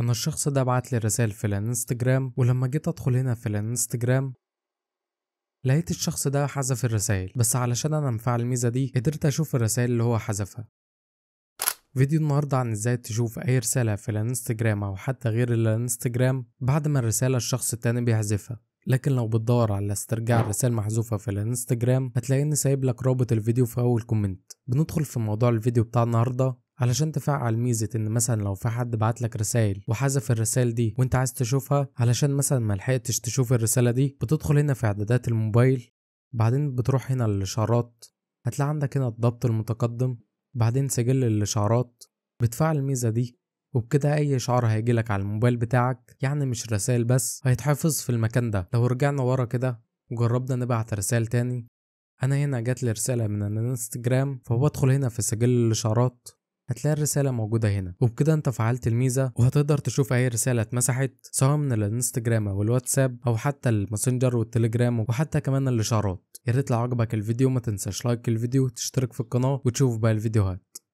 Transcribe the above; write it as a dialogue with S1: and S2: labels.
S1: أن الشخص ده بعت لي رسائل في الانستجرام ولما جيت أدخل هنا في الانستجرام لقيت الشخص ده حذف الرسائل بس علشان أنا مفعل الميزة دي قدرت أشوف الرسائل اللي هو حذفها فيديو النهاردة عن ازاي تشوف اي رسالة في الانستجرام او حتى غير الانستجرام بعد ما الرسالة الشخص التاني بيحذفها لكن لو بتدور على استرجاع رسائل محذوفة في الانستجرام هتلاقيني سايب لك رابط الفيديو في اول كومنت بندخل في موضوع الفيديو بتاع النهاردة علشان تفعل ميزة ان مثلا لو في حد بعتلك رسائل وحذف الرسائل دي وانت عايز تشوفها علشان مثلا ما لحقتش تشوف الرسالة دي بتدخل هنا في اعدادات الموبايل بعدين بتروح هنا للاشارات هتلاقي عندك هنا الضبط المتقدم بعدين سجل الاشعارات بتفعل الميزة دي وبكده اي اشعار هيجيلك على الموبايل بتاعك يعني مش رسائل بس هيتحفظ في المكان ده لو رجعنا ورا كده وجربنا نبعت رسائل تاني انا هنا جات لي رسالة من الانستجرام فبدخل هنا في سجل الاشعارات هتلاقي الرسالة موجودة هنا وبكده انت فعلت الميزة وهتقدر تشوف اي رسالة اتمسحت سواء من الانستجرام او الواتساب او حتى الماسنجر والتليجرام وحتى كمان الاشعارات ياريت لو عجبك الفيديو ما تنساش لايك الفيديو وتشترك في القناة وتشوف بقى الفيديوهات